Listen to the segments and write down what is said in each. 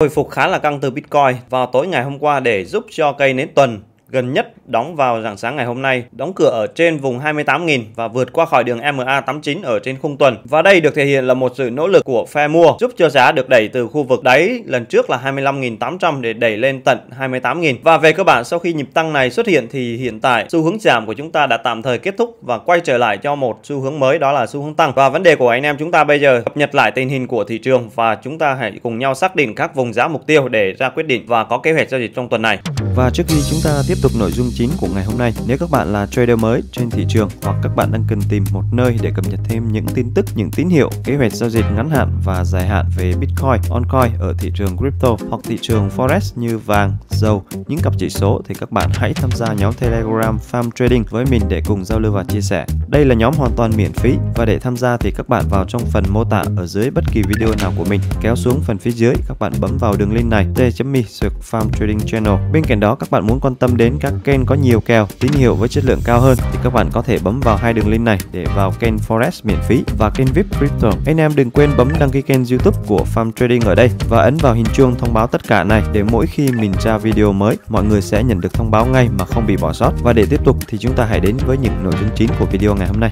Hồi phục khá là căng từ Bitcoin vào tối ngày hôm qua để giúp cho cây nến tuần gần nhất đóng vào rạng sáng ngày hôm nay, đóng cửa ở trên vùng 28.000 và vượt qua khỏi đường MA89 ở trên khung tuần. Và đây được thể hiện là một sự nỗ lực của phe mua giúp cho giá được đẩy từ khu vực đáy lần trước là 25.800 để đẩy lên tận 28.000. Và về cơ bản sau khi nhịp tăng này xuất hiện thì hiện tại xu hướng giảm của chúng ta đã tạm thời kết thúc và quay trở lại cho một xu hướng mới đó là xu hướng tăng. Và vấn đề của anh em chúng ta bây giờ cập nhật lại tình hình của thị trường và chúng ta hãy cùng nhau xác định các vùng giá mục tiêu để ra quyết định và có kế hoạch giao dịch trong tuần này. Và trước khi chúng ta tiếp tiếp tục nội dung chính của ngày hôm nay. Nếu các bạn là trader mới trên thị trường hoặc các bạn đang cần tìm một nơi để cập nhật thêm những tin tức, những tín hiệu, kế hoạch giao dịch ngắn hạn và dài hạn về Bitcoin, altcoin ở thị trường crypto hoặc thị trường forex như vàng, dầu, những cặp chỉ số thì các bạn hãy tham gia nhóm Telegram Farm Trading với mình để cùng giao lưu và chia sẻ. Đây là nhóm hoàn toàn miễn phí và để tham gia thì các bạn vào trong phần mô tả ở dưới bất kỳ video nào của mình, kéo xuống phần phía dưới các bạn bấm vào đường link này t.me farmtradingchannel Bên cạnh đó các bạn muốn quan tâm đến đến các kênh có nhiều kèo tín hiệu với chất lượng cao hơn thì các bạn có thể bấm vào hai đường link này để vào kênh Forex miễn phí và kênh VIP Crypto. Anh em đừng quên bấm đăng ký kênh YouTube của Farm Trading ở đây và ấn vào hình chuông thông báo tất cả này để mỗi khi mình ra video mới mọi người sẽ nhận được thông báo ngay mà không bị bỏ sót. Và để tiếp tục thì chúng ta hãy đến với những nội dung chính của video ngày hôm nay.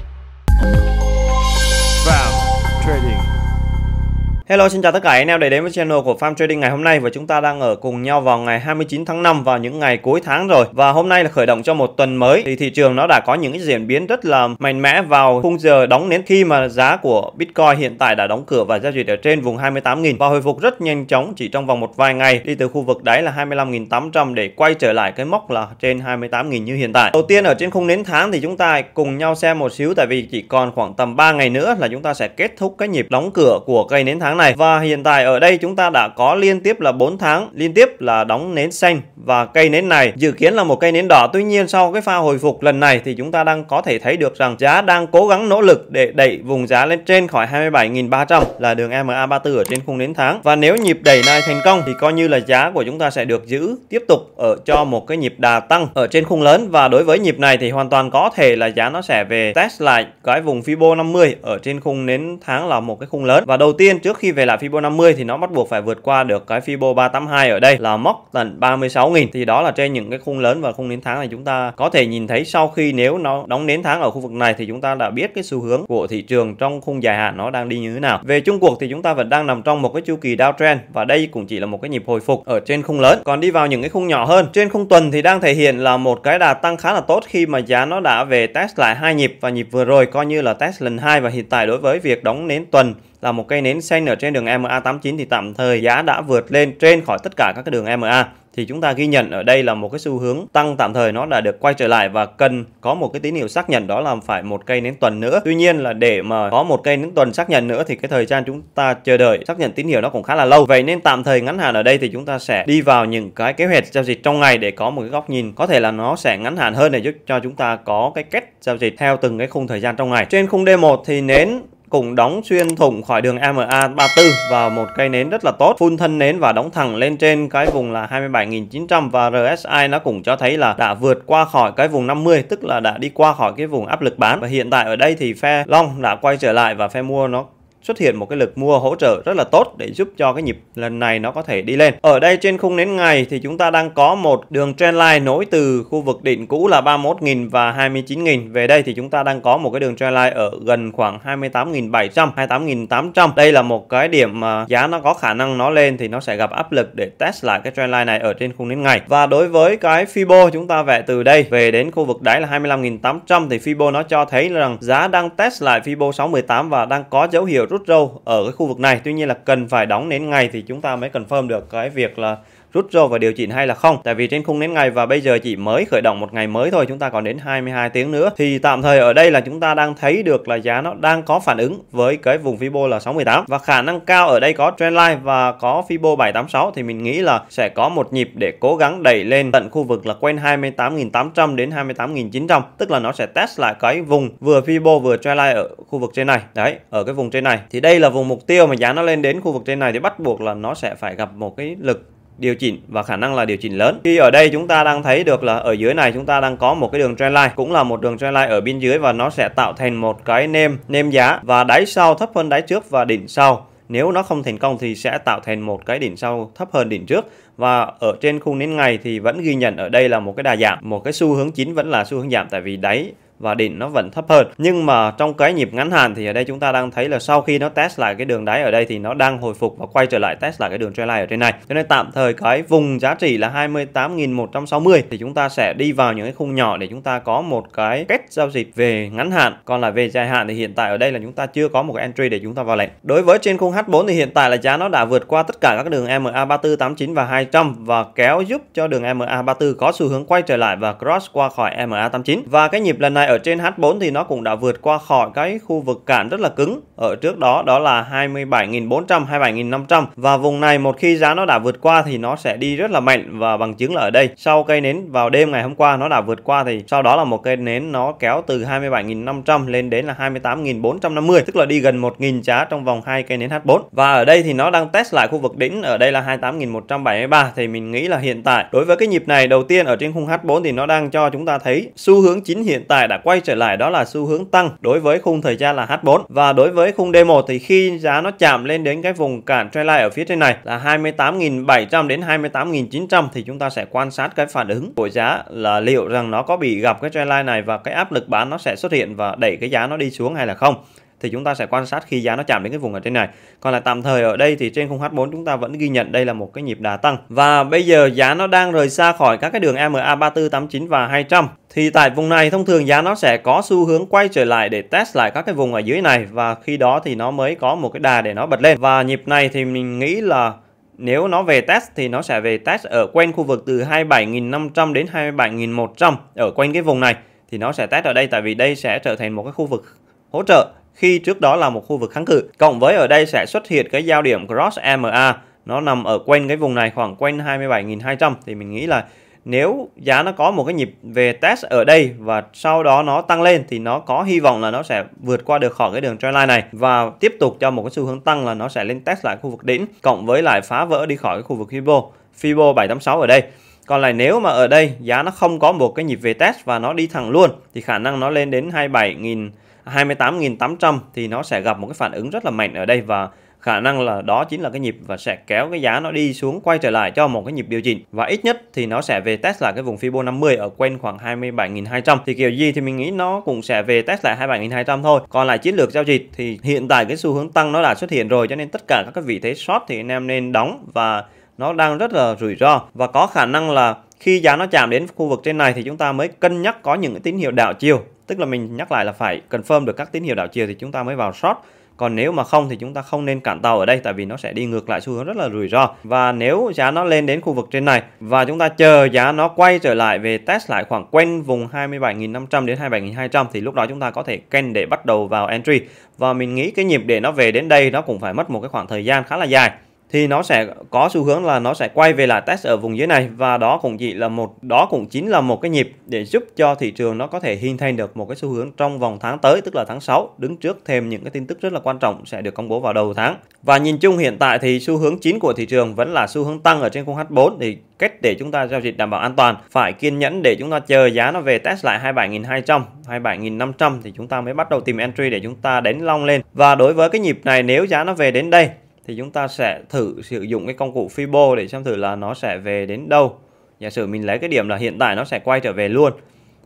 Hello xin chào tất cả anh em đã đến với channel của Farm Trading ngày hôm nay và chúng ta đang ở cùng nhau vào ngày 29 tháng 5 vào những ngày cuối tháng rồi và hôm nay là khởi động cho một tuần mới thì thị trường nó đã có những diễn biến rất là mạnh mẽ vào khung giờ đóng đến khi mà giá của Bitcoin hiện tại đã đóng cửa và giao dịch ở trên vùng 28.000 và hồi phục rất nhanh chóng chỉ trong vòng một vài ngày đi từ khu vực đáy là 25.800 để quay trở lại cái mốc là trên 28.000 như hiện tại. Đầu tiên ở trên khung nến tháng thì chúng ta cùng nhau xem một xíu tại vì chỉ còn khoảng tầm 3 ngày nữa là chúng ta sẽ kết thúc cái nhịp đóng cửa của cây nến tháng tháng này và hiện tại ở đây chúng ta đã có liên tiếp là 4 tháng liên tiếp là đóng nến xanh và cây nến này dự kiến là một cây nến đỏ tuy nhiên sau cái pha hồi phục lần này thì chúng ta đang có thể thấy được rằng giá đang cố gắng nỗ lực để đẩy vùng giá lên trên khỏi 27.300 là đường MA34 ở trên khung nến tháng và nếu nhịp đẩy này thành công thì coi như là giá của chúng ta sẽ được giữ tiếp tục ở cho một cái nhịp đà tăng ở trên khung lớn và đối với nhịp này thì hoàn toàn có thể là giá nó sẽ về test lại cái vùng Fibo 50 ở trên khung nến tháng là một cái khung lớn và đầu tiên trước khi khi về lại Fibo 50 thì nó bắt buộc phải vượt qua được cái Fibo 382 ở đây là mốc tận 36.000 thì đó là trên những cái khung lớn và khung nến tháng này chúng ta có thể nhìn thấy sau khi nếu nó đóng nến tháng ở khu vực này thì chúng ta đã biết cái xu hướng của thị trường trong khung dài hạn nó đang đi như thế nào. Về chung cuộc thì chúng ta vẫn đang nằm trong một cái chu kỳ downtrend và đây cũng chỉ là một cái nhịp hồi phục ở trên khung lớn. Còn đi vào những cái khung nhỏ hơn, trên khung tuần thì đang thể hiện là một cái đà tăng khá là tốt khi mà giá nó đã về test lại hai nhịp và nhịp vừa rồi coi như là test lần hai và hiện tại đối với việc đóng nến tuần là một cây nến xanh ở trên đường MA89 thì tạm thời giá đã vượt lên trên khỏi tất cả các cái đường MA thì chúng ta ghi nhận ở đây là một cái xu hướng tăng tạm thời nó đã được quay trở lại và cần có một cái tín hiệu xác nhận đó là phải một cây nến tuần nữa tuy nhiên là để mà có một cây nến tuần xác nhận nữa thì cái thời gian chúng ta chờ đợi xác nhận tín hiệu nó cũng khá là lâu vậy nên tạm thời ngắn hạn ở đây thì chúng ta sẽ đi vào những cái kế hoạch giao dịch trong ngày để có một cái góc nhìn có thể là nó sẽ ngắn hạn hơn để giúp cho chúng ta có cái kết giao dịch theo từng cái khung thời gian trong ngày trên khung D1 thì nến cùng đóng xuyên thủng khỏi đường MA34 vào một cây nến rất là tốt phun thân nến và đóng thẳng lên trên cái vùng là 27.900 và RSI nó cũng cho thấy là đã vượt qua khỏi cái vùng 50 tức là đã đi qua khỏi cái vùng áp lực bán và hiện tại ở đây thì phe long đã quay trở lại và phe mua nó xuất hiện một cái lực mua hỗ trợ rất là tốt để giúp cho cái nhịp lần này nó có thể đi lên. Ở đây trên khung nến ngày thì chúng ta đang có một đường trendline nối từ khu vực đỉnh cũ là 31.000 và 29.000. Về đây thì chúng ta đang có một cái đường trendline ở gần khoảng 28.700, 28.800. Đây là một cái điểm mà giá nó có khả năng nó lên thì nó sẽ gặp áp lực để test lại cái trendline này ở trên khung nến ngày. Và đối với cái Fibo chúng ta vẽ từ đây về đến khu vực đáy là 25.800 thì Fibo nó cho thấy rằng giá đang test lại Fibo 618 và đang có dấu hiệu rút rút râu ở cái khu vực này tuy nhiên là cần phải đóng đến ngày thì chúng ta mới confirm được cái việc là rút rồ và điều chỉnh hay là không tại vì trên khung nến ngày và bây giờ chỉ mới khởi động một ngày mới thôi chúng ta còn đến 22 tiếng nữa thì tạm thời ở đây là chúng ta đang thấy được là giá nó đang có phản ứng với cái vùng Fibo là 618 và khả năng cao ở đây có trendline và có Fibo 786 thì mình nghĩ là sẽ có một nhịp để cố gắng đẩy lên tận khu vực là quanh 28.800 đến 28.900 tức là nó sẽ test lại cái vùng vừa Fibo vừa trendline ở khu vực trên này đấy ở cái vùng trên này thì đây là vùng mục tiêu mà giá nó lên đến khu vực trên này thì bắt buộc là nó sẽ phải gặp một cái lực điều chỉnh và khả năng là điều chỉnh lớn. Khi ở đây chúng ta đang thấy được là ở dưới này chúng ta đang có một cái đường trendline cũng là một đường trendline ở bên dưới và nó sẽ tạo thành một cái nêm nêm giá và đáy sau thấp hơn đáy trước và đỉnh sau. Nếu nó không thành công thì sẽ tạo thành một cái đỉnh sau thấp hơn đỉnh trước và ở trên khung nến ngày thì vẫn ghi nhận ở đây là một cái đà giảm, một cái xu hướng chính vẫn là xu hướng giảm tại vì đáy và đỉnh nó vẫn thấp hơn nhưng mà trong cái nhịp ngắn hạn thì ở đây chúng ta đang thấy là sau khi nó test lại cái đường đáy ở đây thì nó đang hồi phục và quay trở lại test lại cái đường trendline ở trên này cho nên tạm thời cái vùng giá trị là 28.160 thì chúng ta sẽ đi vào những cái khung nhỏ để chúng ta có một cái kết giao dịch về ngắn hạn còn là về dài hạn thì hiện tại ở đây là chúng ta chưa có một cái entry để chúng ta vào lệnh đối với trên khung H4 thì hiện tại là giá nó đã vượt qua tất cả các đường MA 34 89 và 200 và kéo giúp cho đường MA 34 có xu hướng quay trở lại và cross qua khỏi MA 89 và cái nhịp lần này tại ở trên H4 thì nó cũng đã vượt qua khỏi cái khu vực cản rất là cứng ở trước đó đó là 27.400 27.500 và vùng này một khi giá nó đã vượt qua thì nó sẽ đi rất là mạnh và bằng chứng là ở đây sau cây nến vào đêm ngày hôm qua nó đã vượt qua thì sau đó là một cây nến nó kéo từ 27.500 lên đến là 28.450 tức là đi gần 1.000 giá trong vòng hai cây nến H4 và ở đây thì nó đang test lại khu vực đỉnh ở đây là 28.173 thì mình nghĩ là hiện tại đối với cái nhịp này đầu tiên ở trên khung H4 thì nó đang cho chúng ta thấy xu hướng chính hiện tại đã đã quay trở lại đó là xu hướng tăng đối với khung thời gian là H4 và đối với khung D1 thì khi giá nó chạm lên đến cái vùng cản line ở phía trên này là 28.700 đến 28.900 thì chúng ta sẽ quan sát cái phản ứng của giá là liệu rằng nó có bị gặp cái line này và cái áp lực bán nó sẽ xuất hiện và đẩy cái giá nó đi xuống hay là không thì chúng ta sẽ quan sát khi giá nó chạm đến cái vùng ở trên này còn là tạm thời ở đây thì trên khung H4 chúng ta vẫn ghi nhận đây là một cái nhịp đà tăng và bây giờ giá nó đang rời xa khỏi các cái đường MA 34 89 và 200 thì tại vùng này thông thường giá nó sẽ có xu hướng quay trở lại để test lại các cái vùng ở dưới này và khi đó thì nó mới có một cái đà để nó bật lên và nhịp này thì mình nghĩ là nếu nó về test thì nó sẽ về test ở quanh khu vực từ 27.500 đến 27.100 ở quanh cái vùng này thì nó sẽ test ở đây tại vì đây sẽ trở thành một cái khu vực hỗ trợ khi trước đó là một khu vực kháng cự. Cộng với ở đây sẽ xuất hiện cái giao điểm cross EMA nó nằm ở quanh cái vùng này khoảng quanh 27.200 thì mình nghĩ là nếu giá nó có một cái nhịp về test ở đây và sau đó nó tăng lên thì nó có hy vọng là nó sẽ vượt qua được khỏi cái đường trendline này và tiếp tục cho một cái xu hướng tăng là nó sẽ lên test lại khu vực đỉnh cộng với lại phá vỡ đi khỏi cái khu vực Fibo Fibo 786 ở đây còn lại nếu mà ở đây giá nó không có một cái nhịp về test và nó đi thẳng luôn thì khả năng nó lên đến 27.000 28.800 thì nó sẽ gặp một cái phản ứng rất là mạnh ở đây và khả năng là đó chính là cái nhịp và sẽ kéo cái giá nó đi xuống quay trở lại cho một cái nhịp điều chỉnh và ít nhất thì nó sẽ về test lại cái vùng Fibo 50 ở quanh khoảng 27.200 thì kiểu gì thì mình nghĩ nó cũng sẽ về test lại 27.200 thôi còn lại chiến lược giao dịch thì hiện tại cái xu hướng tăng nó đã xuất hiện rồi cho nên tất cả các cái vị thế short thì anh em nên đóng và nó đang rất là rủi ro và có khả năng là khi giá nó chạm đến khu vực trên này thì chúng ta mới cân nhắc có những tín hiệu đảo chiều Tức là mình nhắc lại là phải confirm được các tín hiệu đảo chiều thì chúng ta mới vào short. Còn nếu mà không thì chúng ta không nên cản tàu ở đây tại vì nó sẽ đi ngược lại xu hướng rất là rủi ro. Và nếu giá nó lên đến khu vực trên này và chúng ta chờ giá nó quay trở lại về test lại khoảng quanh vùng 27.500 đến 27.200 thì lúc đó chúng ta có thể canh để bắt đầu vào entry. Và mình nghĩ cái nhịp để nó về đến đây nó cũng phải mất một cái khoảng thời gian khá là dài thì nó sẽ có xu hướng là nó sẽ quay về lại test ở vùng dưới này và đó cũng chỉ là một đó cũng chính là một cái nhịp để giúp cho thị trường nó có thể hình thành được một cái xu hướng trong vòng tháng tới tức là tháng 6 đứng trước thêm những cái tin tức rất là quan trọng sẽ được công bố vào đầu tháng và nhìn chung hiện tại thì xu hướng chính của thị trường vẫn là xu hướng tăng ở trên khung H4 thì cách để chúng ta giao dịch đảm bảo an toàn phải kiên nhẫn để chúng ta chờ giá nó về test lại 27.200 27.500 thì chúng ta mới bắt đầu tìm entry để chúng ta đánh long lên và đối với cái nhịp này nếu giá nó về đến đây thì chúng ta sẽ thử sử dụng cái công cụ Fibo để xem thử là nó sẽ về đến đâu. Giả sử mình lấy cái điểm là hiện tại nó sẽ quay trở về luôn.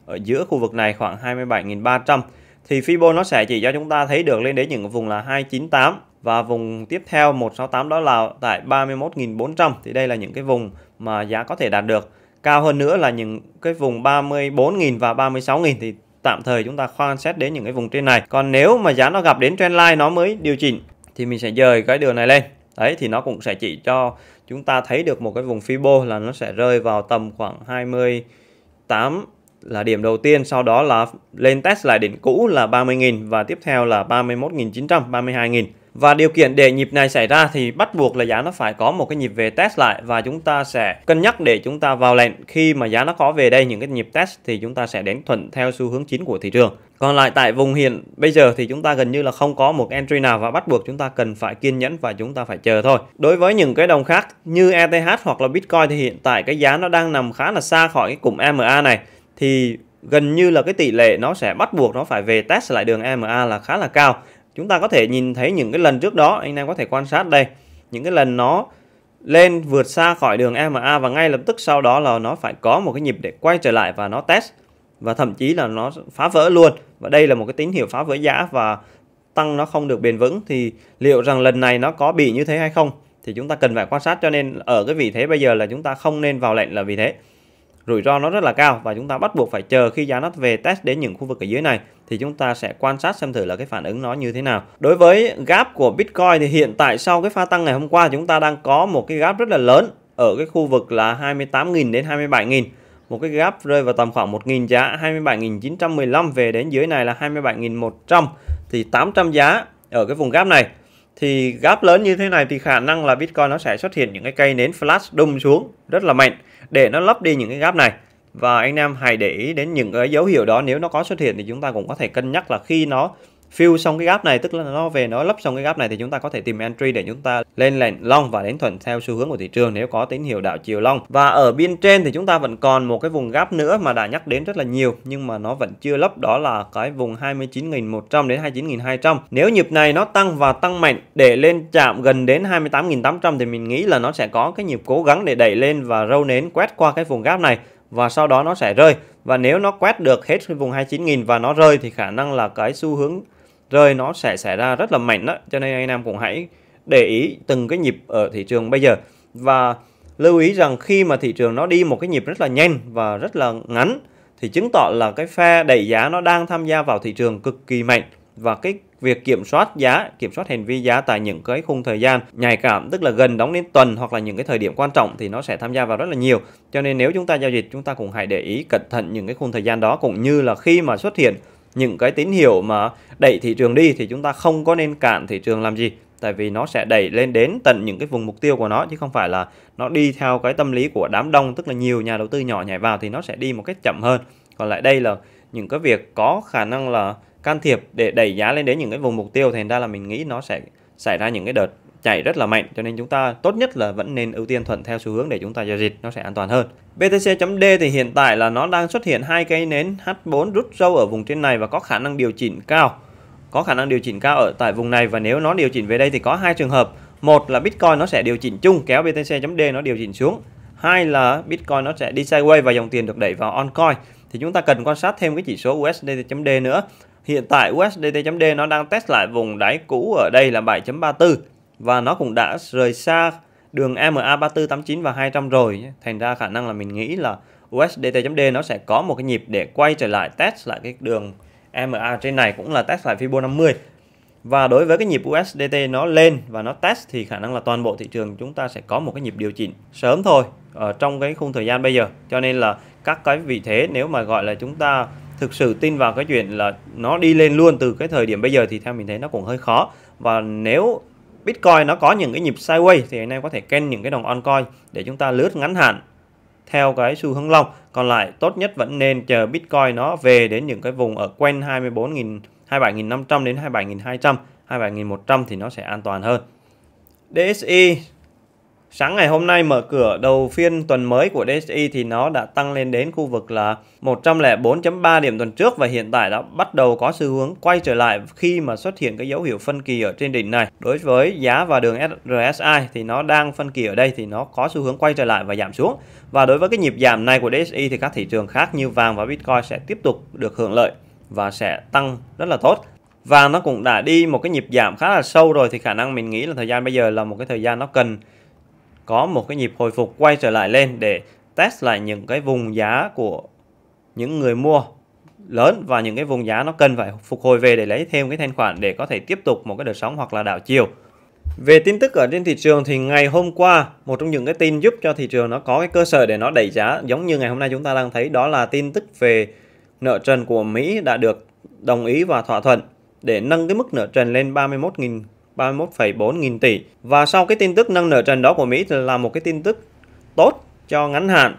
Ở giữa khu vực này khoảng 27.300 thì Fibo nó sẽ chỉ cho chúng ta thấy được lên đến những vùng là 298 và vùng tiếp theo 168 đó là tại 31.400 thì đây là những cái vùng mà giá có thể đạt được. Cao hơn nữa là những cái vùng 34.000 và 36.000 thì tạm thời chúng ta khoan xét đến những cái vùng trên này. Còn nếu mà giá nó gặp đến trendline nó mới điều chỉnh thì mình sẽ dời cái đường này lên đấy thì nó cũng sẽ chỉ cho chúng ta thấy được một cái vùng Fibo là nó sẽ rơi vào tầm khoảng 28 là điểm đầu tiên sau đó là lên test lại đỉnh cũ là 30.000 và tiếp theo là 31.900 32.000 và điều kiện để nhịp này xảy ra thì bắt buộc là giá nó phải có một cái nhịp về test lại và chúng ta sẽ cân nhắc để chúng ta vào lệnh khi mà giá nó có về đây những cái nhịp test thì chúng ta sẽ đến thuận theo xu hướng chính của thị trường. Còn lại tại vùng hiện bây giờ thì chúng ta gần như là không có một entry nào và bắt buộc chúng ta cần phải kiên nhẫn và chúng ta phải chờ thôi. Đối với những cái đồng khác như ETH hoặc là Bitcoin thì hiện tại cái giá nó đang nằm khá là xa khỏi cái cụm MA này thì gần như là cái tỷ lệ nó sẽ bắt buộc nó phải về test lại đường EMA là khá là cao chúng ta có thể nhìn thấy những cái lần trước đó anh em có thể quan sát đây những cái lần nó lên vượt xa khỏi đường EMA và ngay lập tức sau đó là nó phải có một cái nhịp để quay trở lại và nó test và thậm chí là nó phá vỡ luôn và đây là một cái tín hiệu phá vỡ giá và tăng nó không được bền vững thì liệu rằng lần này nó có bị như thế hay không thì chúng ta cần phải quan sát cho nên ở cái vị thế bây giờ là chúng ta không nên vào lệnh là vì thế rủi ro nó rất là cao và chúng ta bắt buộc phải chờ khi giá nó về test đến những khu vực ở dưới này thì chúng ta sẽ quan sát xem thử là cái phản ứng nó như thế nào. Đối với gap của Bitcoin thì hiện tại sau cái pha tăng ngày hôm qua chúng ta đang có một cái gap rất là lớn ở cái khu vực là 28.000 đến 27.000 một cái gap rơi vào tầm khoảng 1.000 giá 27.915 về đến dưới này là 27.100 thì 800 giá ở cái vùng gap này thì gap lớn như thế này thì khả năng là Bitcoin nó sẽ xuất hiện những cái cây nến flash đùng xuống rất là mạnh để nó lấp đi những cái gap này và anh em hãy để ý đến những cái dấu hiệu đó nếu nó có xuất hiện thì chúng ta cũng có thể cân nhắc là khi nó fill xong cái gap này tức là nó về nó lấp xong cái gap này thì chúng ta có thể tìm entry để chúng ta lên lệnh long và đến thuận theo xu hướng của thị trường nếu có tín hiệu đảo chiều long và ở bên trên thì chúng ta vẫn còn một cái vùng gap nữa mà đã nhắc đến rất là nhiều nhưng mà nó vẫn chưa lấp đó là cái vùng 29.100 đến 29.200 nếu nhịp này nó tăng và tăng mạnh để lên chạm gần đến 28.800 thì mình nghĩ là nó sẽ có cái nhịp cố gắng để đẩy lên và râu nến quét qua cái vùng gap này và sau đó nó sẽ rơi và nếu nó quét được hết cái vùng 29.000 và nó rơi thì khả năng là cái xu hướng rơi nó sẽ xảy ra rất là mạnh đó cho nên anh em cũng hãy để ý từng cái nhịp ở thị trường bây giờ và lưu ý rằng khi mà thị trường nó đi một cái nhịp rất là nhanh và rất là ngắn thì chứng tỏ là cái phe đẩy giá nó đang tham gia vào thị trường cực kỳ mạnh và cái việc kiểm soát giá, kiểm soát hành vi giá tại những cái khung thời gian nhạy cảm tức là gần đóng đến tuần hoặc là những cái thời điểm quan trọng thì nó sẽ tham gia vào rất là nhiều. Cho nên nếu chúng ta giao dịch chúng ta cũng hãy để ý cẩn thận những cái khung thời gian đó cũng như là khi mà xuất hiện những cái tín hiệu mà đẩy thị trường đi thì chúng ta không có nên cản thị trường làm gì tại vì nó sẽ đẩy lên đến tận những cái vùng mục tiêu của nó chứ không phải là nó đi theo cái tâm lý của đám đông tức là nhiều nhà đầu tư nhỏ nhảy vào thì nó sẽ đi một cách chậm hơn còn lại đây là những cái việc có khả năng là can thiệp để đẩy giá lên đến những cái vùng mục tiêu thành ra là mình nghĩ nó sẽ xảy ra những cái đợt chảy rất là mạnh cho nên chúng ta tốt nhất là vẫn nên ưu tiên thuận theo xu hướng để chúng ta giao dịch nó sẽ an toàn hơn. BTC.D thì hiện tại là nó đang xuất hiện hai cây nến H4 rút sâu ở vùng trên này và có khả năng điều chỉnh cao. Có khả năng điều chỉnh cao ở tại vùng này và nếu nó điều chỉnh về đây thì có hai trường hợp. Một là Bitcoin nó sẽ điều chỉnh chung kéo BTC.D nó điều chỉnh xuống. Hai là Bitcoin nó sẽ đi sideways và dòng tiền được đẩy vào oncoin thì chúng ta cần quan sát thêm cái chỉ số USD. d nữa Hiện tại USDT.D nó đang test lại vùng đáy cũ ở đây là 7.34 và nó cũng đã rời xa đường EMA 3489 và 200 rồi. Thành ra khả năng là mình nghĩ là USDT.D nó sẽ có một cái nhịp để quay trở lại test lại cái đường EMA trên này cũng là test lại Fibo 50. Và đối với cái nhịp USDT nó lên và nó test thì khả năng là toàn bộ thị trường chúng ta sẽ có một cái nhịp điều chỉnh sớm thôi ở trong cái khung thời gian bây giờ. Cho nên là các cái vị thế nếu mà gọi là chúng ta thực sự tin vào cái chuyện là nó đi lên luôn từ cái thời điểm bây giờ thì theo mình thấy nó cũng hơi khó và nếu Bitcoin nó có những cái nhịp sideways thì anh em có thể ken những cái đồng oncoin để chúng ta lướt ngắn hạn theo cái xu hướng long còn lại tốt nhất vẫn nên chờ Bitcoin nó về đến những cái vùng ở quen 24.000 27.500 đến 27.200 27.100 thì nó sẽ an toàn hơn DSI Sáng ngày hôm nay mở cửa đầu phiên tuần mới của DSI thì nó đã tăng lên đến khu vực là 104.3 điểm tuần trước và hiện tại đã bắt đầu có xu hướng quay trở lại khi mà xuất hiện cái dấu hiệu phân kỳ ở trên đỉnh này. Đối với giá và đường RSI thì nó đang phân kỳ ở đây thì nó có xu hướng quay trở lại và giảm xuống. Và đối với cái nhịp giảm này của DSI thì các thị trường khác như vàng và Bitcoin sẽ tiếp tục được hưởng lợi và sẽ tăng rất là tốt và nó cũng đã đi một cái nhịp giảm khá là sâu rồi thì khả năng mình nghĩ là thời gian bây giờ là một cái thời gian nó cần có một cái nhịp hồi phục quay trở lại lên để test lại những cái vùng giá của những người mua lớn và những cái vùng giá nó cần phải phục hồi về để lấy thêm cái thanh khoản để có thể tiếp tục một cái đợt sóng hoặc là đảo chiều. Về tin tức ở trên thị trường thì ngày hôm qua một trong những cái tin giúp cho thị trường nó có cái cơ sở để nó đẩy giá giống như ngày hôm nay chúng ta đang thấy đó là tin tức về nợ trần của Mỹ đã được đồng ý và thỏa thuận để nâng cái mức nợ trần lên 31.000 31,4 nghìn tỷ. Và sau cái tin tức nâng nợ trần đó của Mỹ là một cái tin tức tốt cho ngắn hạn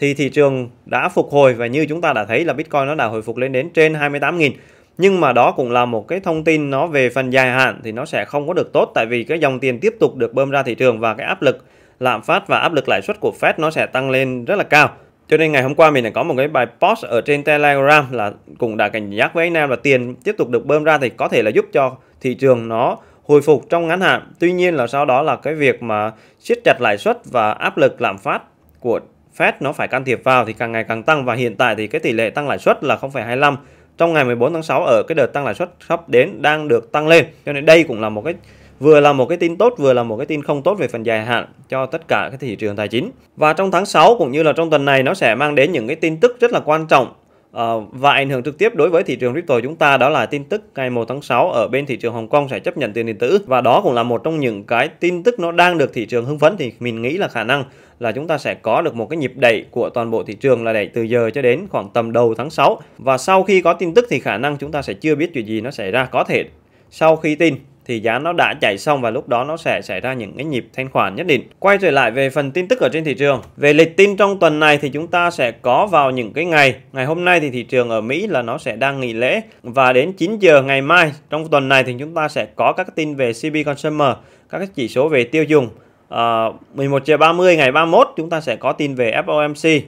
thì thị trường đã phục hồi và như chúng ta đã thấy là Bitcoin nó đã hồi phục lên đến trên 28.000 nhưng mà đó cũng là một cái thông tin nó về phần dài hạn thì nó sẽ không có được tốt tại vì cái dòng tiền tiếp tục được bơm ra thị trường và cái áp lực lạm phát và áp lực lãi suất của Fed nó sẽ tăng lên rất là cao. Cho nên ngày hôm qua mình đã có một cái bài post ở trên Telegram là cũng đã cảnh giác với anh em là tiền tiếp tục được bơm ra thì có thể là giúp cho thị trường nó hồi phục trong ngắn hạn. Tuy nhiên là sau đó là cái việc mà siết chặt lãi suất và áp lực lạm phát của Fed nó phải can thiệp vào thì càng ngày càng tăng và hiện tại thì cái tỷ lệ tăng lãi suất là 0,25 trong ngày 14 tháng 6 ở cái đợt tăng lãi suất sắp đến đang được tăng lên. Cho nên đây cũng là một cái vừa là một cái tin tốt vừa là một cái tin không tốt về phần dài hạn cho tất cả các thị trường tài chính. Và trong tháng 6 cũng như là trong tuần này nó sẽ mang đến những cái tin tức rất là quan trọng Ờ, và ảnh hưởng trực tiếp đối với thị trường crypto chúng ta đó là tin tức ngày 1 tháng 6 ở bên thị trường Hồng Kông sẽ chấp nhận tiền điện tử và đó cũng là một trong những cái tin tức nó đang được thị trường hưng phấn thì mình nghĩ là khả năng là chúng ta sẽ có được một cái nhịp đẩy của toàn bộ thị trường là đẩy từ giờ cho đến khoảng tầm đầu tháng 6 và sau khi có tin tức thì khả năng chúng ta sẽ chưa biết chuyện gì nó xảy ra có thể sau khi tin thì giá nó đã chạy xong và lúc đó nó sẽ xảy ra những cái nhịp thanh khoản nhất định. Quay trở lại về phần tin tức ở trên thị trường. Về lịch tin trong tuần này thì chúng ta sẽ có vào những cái ngày. Ngày hôm nay thì thị trường ở Mỹ là nó sẽ đang nghỉ lễ và đến 9 giờ ngày mai trong tuần này thì chúng ta sẽ có các tin về CB Consumer, các chỉ số về tiêu dùng. À, 11 giờ 30 ngày 31 chúng ta sẽ có tin về FOMC,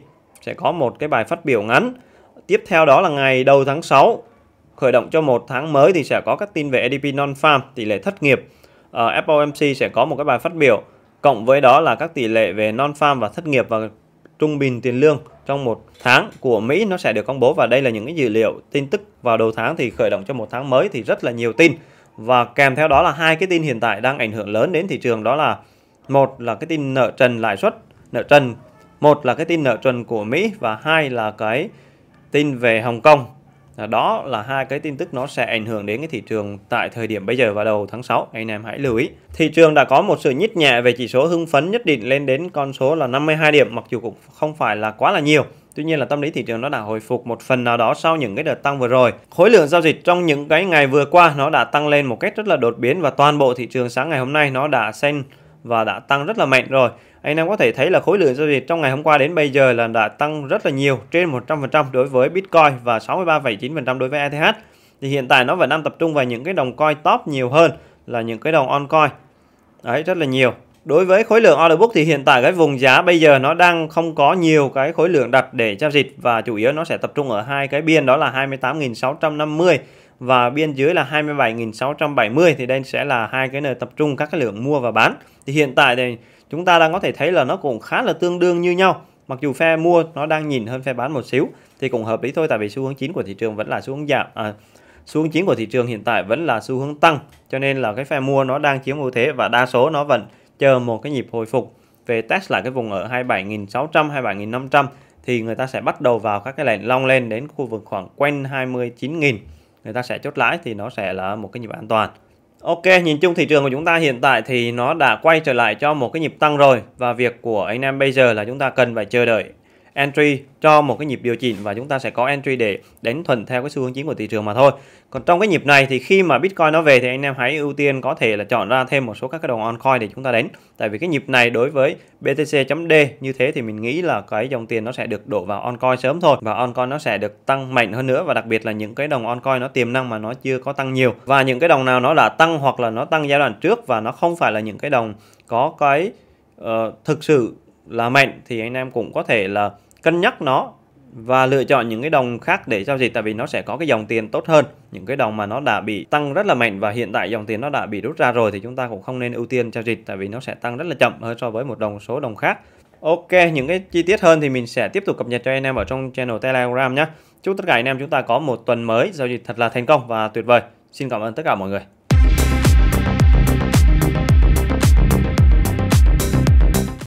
sẽ có một cái bài phát biểu ngắn. Tiếp theo đó là ngày đầu tháng 6 khởi động cho một tháng mới thì sẽ có các tin về ADP non-farm, tỷ lệ thất nghiệp. Uh, ờ, FOMC sẽ có một cái bài phát biểu cộng với đó là các tỷ lệ về non-farm và thất nghiệp và trung bình tiền lương trong một tháng của Mỹ nó sẽ được công bố và đây là những cái dữ liệu tin tức vào đầu tháng thì khởi động cho một tháng mới thì rất là nhiều tin và kèm theo đó là hai cái tin hiện tại đang ảnh hưởng lớn đến thị trường đó là một là cái tin nợ trần lãi suất nợ trần một là cái tin nợ trần của Mỹ và hai là cái tin về Hồng Kông đó là hai cái tin tức nó sẽ ảnh hưởng đến cái thị trường tại thời điểm bây giờ và đầu tháng 6 anh em hãy lưu ý thị trường đã có một sự nhích nhẹ về chỉ số hưng phấn nhất định lên đến con số là 52 điểm mặc dù cũng không phải là quá là nhiều Tuy nhiên là tâm lý thị trường nó đã hồi phục một phần nào đó sau những cái đợt tăng vừa rồi. Khối lượng giao dịch trong những cái ngày vừa qua nó đã tăng lên một cách rất là đột biến và toàn bộ thị trường sáng ngày hôm nay nó đã xen và đã tăng rất là mạnh rồi anh em có thể thấy là khối lượng giao dịch trong ngày hôm qua đến bây giờ là đã tăng rất là nhiều trên 100% đối với Bitcoin và 63,9% đối với ETH thì hiện tại nó vẫn đang tập trung vào những cái đồng coin top nhiều hơn là những cái đồng on đấy rất là nhiều đối với khối lượng order book thì hiện tại cái vùng giá bây giờ nó đang không có nhiều cái khối lượng đặt để giao dịch và chủ yếu nó sẽ tập trung ở hai cái biên đó là 28.650 và biên dưới là 27.670 thì đây sẽ là hai cái nơi tập trung các cái lượng mua và bán thì hiện tại thì chúng ta đang có thể thấy là nó cũng khá là tương đương như nhau mặc dù phe mua nó đang nhìn hơn phe bán một xíu thì cũng hợp lý thôi tại vì xu hướng chính của thị trường vẫn là xu hướng giảm à, xu hướng chính của thị trường hiện tại vẫn là xu hướng tăng cho nên là cái phe mua nó đang chiếm ưu thế và đa số nó vẫn chờ một cái nhịp hồi phục về test lại cái vùng ở 27.600 27.500 thì người ta sẽ bắt đầu vào các cái lệnh long lên đến khu vực khoảng quanh 29.000 người ta sẽ chốt lãi thì nó sẽ là một cái nhịp an toàn Ok, nhìn chung thị trường của chúng ta hiện tại thì nó đã quay trở lại cho một cái nhịp tăng rồi và việc của anh em bây giờ là chúng ta cần phải chờ đợi entry cho một cái nhịp điều chỉnh và chúng ta sẽ có entry để đánh thuần theo cái xu hướng chính của thị trường mà thôi còn trong cái nhịp này thì khi mà Bitcoin nó về thì anh em hãy ưu tiên có thể là chọn ra thêm một số các cái đồng altcoin để chúng ta đánh tại vì cái nhịp này đối với BTC.D như thế thì mình nghĩ là cái dòng tiền nó sẽ được đổ vào altcoin sớm thôi và altcoin nó sẽ được tăng mạnh hơn nữa và đặc biệt là những cái đồng altcoin nó tiềm năng mà nó chưa có tăng nhiều và những cái đồng nào nó đã tăng hoặc là nó tăng giai đoạn trước và nó không phải là những cái đồng có cái uh, thực sự là mạnh thì anh em cũng có thể là cân nhắc nó và lựa chọn những cái đồng khác để giao dịch tại vì nó sẽ có cái dòng tiền tốt hơn những cái đồng mà nó đã bị tăng rất là mạnh và hiện tại dòng tiền nó đã bị rút ra rồi thì chúng ta cũng không nên ưu tiên giao dịch tại vì nó sẽ tăng rất là chậm hơn so với một đồng số đồng khác ok những cái chi tiết hơn thì mình sẽ tiếp tục cập nhật cho anh em ở trong channel telegram nhé chúc tất cả anh em chúng ta có một tuần mới giao dịch thật là thành công và tuyệt vời xin cảm ơn tất cả mọi người